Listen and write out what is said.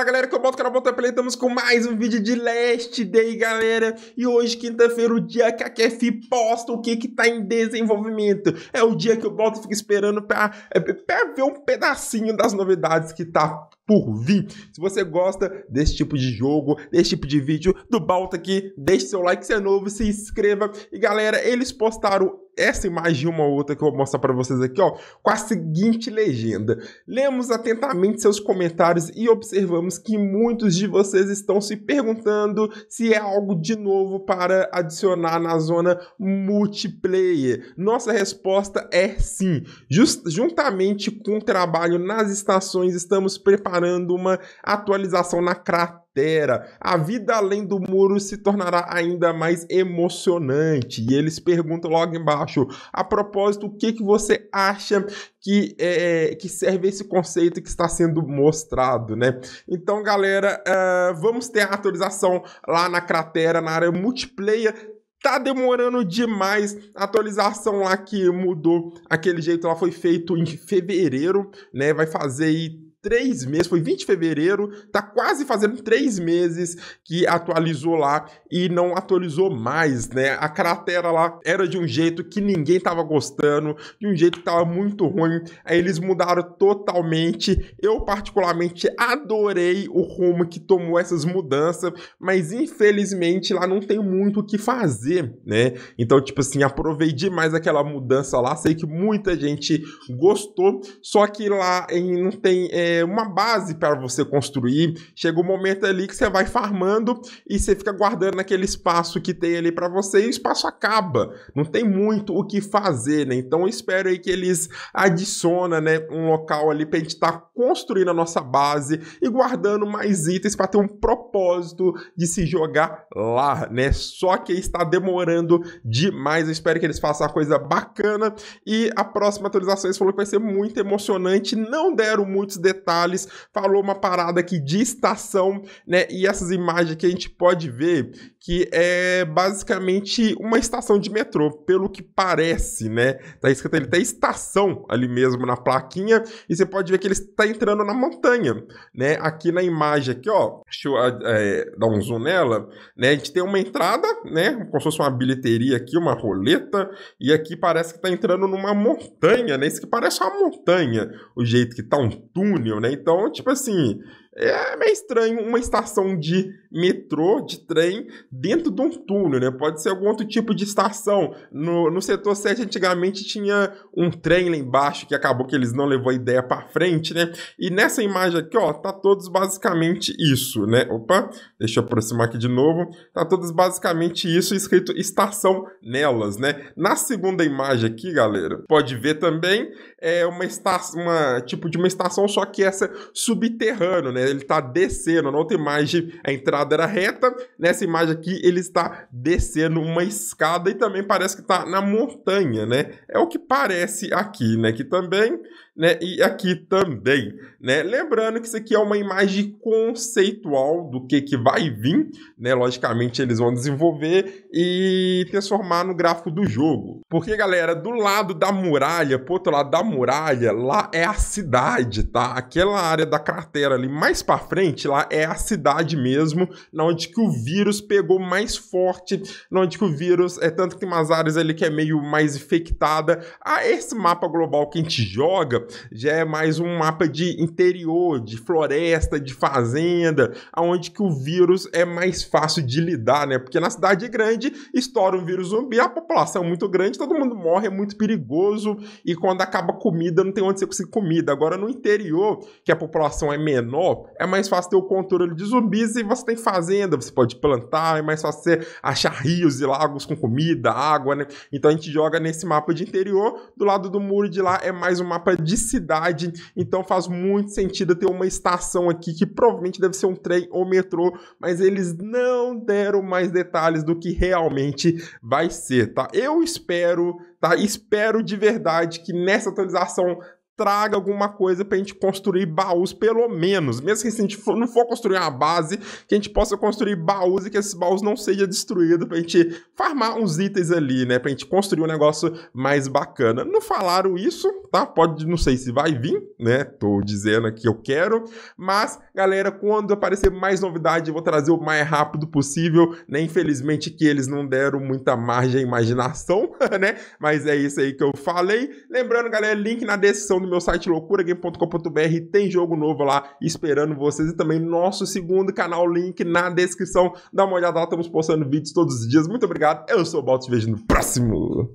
Fala galera, que eu boto na Bota Play, estamos com mais um vídeo de Last Day, galera. E hoje, quinta-feira, o dia que a KF posta o que que tá em desenvolvimento. É o dia que o Bota fica esperando pra, é, pra ver um pedacinho das novidades que tá por vir. Se você gosta desse tipo de jogo, desse tipo de vídeo, do Balta aqui, deixe seu like se é novo, se inscreva. E galera, eles postaram essa imagem uma outra que eu vou mostrar para vocês aqui, ó, com a seguinte legenda: Lemos atentamente seus comentários e observamos que muitos de vocês estão se perguntando se é algo de novo para adicionar na zona multiplayer. Nossa resposta é sim. Just, juntamente com o trabalho nas estações, estamos preparando uma atualização na cratera Batera. A vida além do muro se tornará ainda mais emocionante. E eles perguntam logo embaixo, a propósito, o que, que você acha que, é, que serve esse conceito que está sendo mostrado, né? Então, galera, uh, vamos ter a atualização lá na cratera, na área multiplayer. Tá demorando demais. A atualização lá que mudou aquele jeito lá foi feito em fevereiro, né? Vai fazer aí três meses, foi 20 de fevereiro, tá quase fazendo três meses que atualizou lá e não atualizou mais, né? A cratera lá era de um jeito que ninguém tava gostando, de um jeito que tava muito ruim, aí eles mudaram totalmente. Eu, particularmente, adorei o rumo que tomou essas mudanças, mas infelizmente lá não tem muito o que fazer, né? Então, tipo assim, aproveitei demais aquela mudança lá, sei que muita gente gostou, só que lá em, não tem. É, é, uma base para você construir. Chega o um momento ali que você vai farmando e você fica guardando naquele espaço que tem ali para você e o espaço acaba. Não tem muito o que fazer, né? Então eu espero aí que eles adicionem né, um local ali para a gente estar tá construindo a nossa base e guardando mais itens para ter um propósito de se jogar lá, né? Só que está demorando demais. Eu espero que eles façam a coisa bacana e a próxima atualização eles falou que vai ser muito emocionante. Não deram muitos detalhes detalhes, falou uma parada aqui de estação, né? E essas imagens que a gente pode ver que é basicamente uma estação de metrô, pelo que parece, né? Tá escrito ele tem tá estação ali mesmo na plaquinha e você pode ver que ele está entrando na montanha, né? Aqui na imagem aqui, ó, deixa eu é, dar um zoom nela, né? A gente tem uma entrada, né? Como se fosse uma bilheteria aqui, uma roleta e aqui parece que tá entrando numa montanha, né? Isso que parece uma montanha, o jeito que tá um túnel né? Então, tipo assim, é meio estranho uma estação de metrô, de trem, dentro de um túnel, né? Pode ser algum outro tipo de estação. No, no setor 7, antigamente, tinha um trem lá embaixo que acabou que eles não levou a ideia para frente, né? E nessa imagem aqui, ó, tá todos basicamente isso, né? Opa, deixa eu aproximar aqui de novo. Tá todos basicamente isso, escrito estação nelas, né? Na segunda imagem aqui, galera, pode ver também, é uma estação, uma, tipo de uma estação, só que essa subterrânea, né? né? Ele está descendo. Na outra imagem, a entrada era reta. Nessa imagem aqui, ele está descendo uma escada e também parece que está na montanha, né? É o que parece aqui, né? Que também né? E aqui também, né? Lembrando que isso aqui é uma imagem conceitual do que, que vai vir, né? Logicamente eles vão desenvolver e transformar no gráfico do jogo. Porque, galera, do lado da muralha, pro outro lado da muralha, lá é a cidade, tá? Aquela área da cratera ali mais mais para frente, lá é a cidade mesmo, na onde que o vírus pegou mais forte, na onde que o vírus é tanto que tem umas áreas ali que é meio mais infectada. Ah, esse mapa global que a gente joga já é mais um mapa de interior, de floresta, de fazenda, aonde que o vírus é mais fácil de lidar, né? Porque na cidade grande estoura um vírus zumbi, a população é muito grande, todo mundo morre, é muito perigoso e quando acaba comida não tem onde você conseguir comida. Agora no interior, que a população é menor, é mais fácil ter o controle de zumbis e você tem fazenda, você pode plantar, é mais fácil você achar rios e lagos com comida, água, né? Então a gente joga nesse mapa de interior, do lado do muro de lá é mais um mapa de cidade, então faz muito sentido ter uma estação aqui que provavelmente deve ser um trem ou metrô, mas eles não deram mais detalhes do que realmente vai ser, tá? Eu espero, tá? Espero de verdade que nessa atualização traga alguma coisa para a gente construir baús, pelo menos. Mesmo que se a gente for, não for construir uma base, que a gente possa construir baús e que esses baús não sejam destruídos para a gente farmar uns itens ali, né? Para a gente construir um negócio mais bacana. Não falaram isso, tá? Pode, não sei se vai vir, né? Tô dizendo aqui eu quero, mas galera, quando aparecer mais novidade, eu vou trazer o mais rápido possível, né? Infelizmente que eles não deram muita margem à imaginação, né? Mas é isso aí que eu falei. Lembrando, galera, link na descrição do meu site loucuragame.com.br, tem jogo novo lá esperando vocês e também nosso segundo canal, link na descrição. Dá uma olhada lá, estamos postando vídeos todos os dias. Muito obrigado. Eu sou o Balto, te vejo no próximo.